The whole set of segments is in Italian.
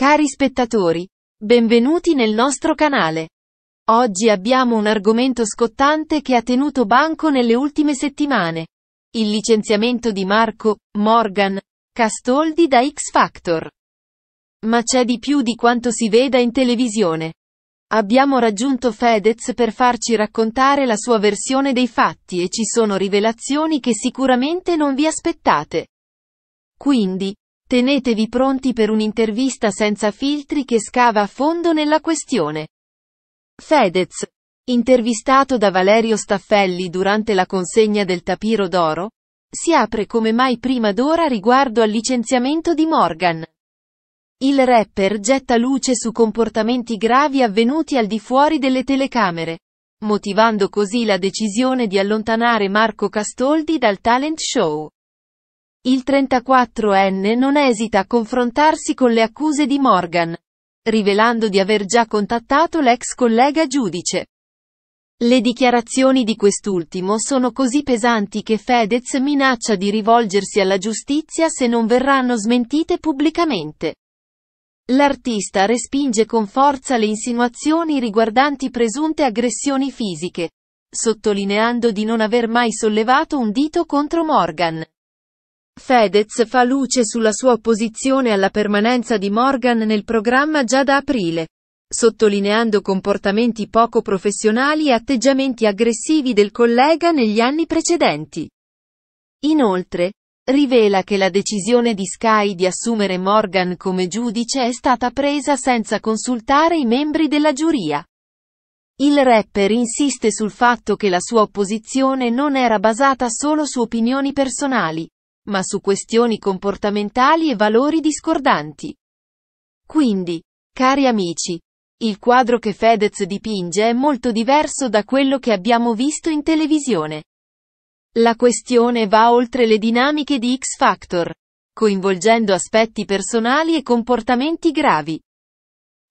Cari spettatori, benvenuti nel nostro canale. Oggi abbiamo un argomento scottante che ha tenuto banco nelle ultime settimane. Il licenziamento di Marco, Morgan, Castoldi da X Factor. Ma c'è di più di quanto si veda in televisione. Abbiamo raggiunto Fedez per farci raccontare la sua versione dei fatti e ci sono rivelazioni che sicuramente non vi aspettate. Quindi, Tenetevi pronti per un'intervista senza filtri che scava a fondo nella questione. Fedez, intervistato da Valerio Staffelli durante la consegna del tapiro d'oro, si apre come mai prima d'ora riguardo al licenziamento di Morgan. Il rapper getta luce su comportamenti gravi avvenuti al di fuori delle telecamere, motivando così la decisione di allontanare Marco Castoldi dal talent show. Il 34enne non esita a confrontarsi con le accuse di Morgan, rivelando di aver già contattato l'ex collega giudice. Le dichiarazioni di quest'ultimo sono così pesanti che Fedez minaccia di rivolgersi alla giustizia se non verranno smentite pubblicamente. L'artista respinge con forza le insinuazioni riguardanti presunte aggressioni fisiche, sottolineando di non aver mai sollevato un dito contro Morgan. Fedez fa luce sulla sua opposizione alla permanenza di Morgan nel programma già da aprile, sottolineando comportamenti poco professionali e atteggiamenti aggressivi del collega negli anni precedenti. Inoltre, rivela che la decisione di Sky di assumere Morgan come giudice è stata presa senza consultare i membri della giuria. Il rapper insiste sul fatto che la sua opposizione non era basata solo su opinioni personali, ma su questioni comportamentali e valori discordanti. Quindi, cari amici, il quadro che Fedez dipinge è molto diverso da quello che abbiamo visto in televisione. La questione va oltre le dinamiche di X Factor, coinvolgendo aspetti personali e comportamenti gravi.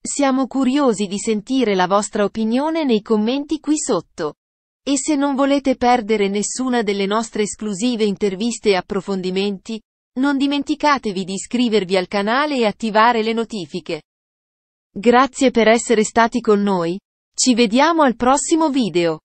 Siamo curiosi di sentire la vostra opinione nei commenti qui sotto. E se non volete perdere nessuna delle nostre esclusive interviste e approfondimenti, non dimenticatevi di iscrivervi al canale e attivare le notifiche. Grazie per essere stati con noi. Ci vediamo al prossimo video.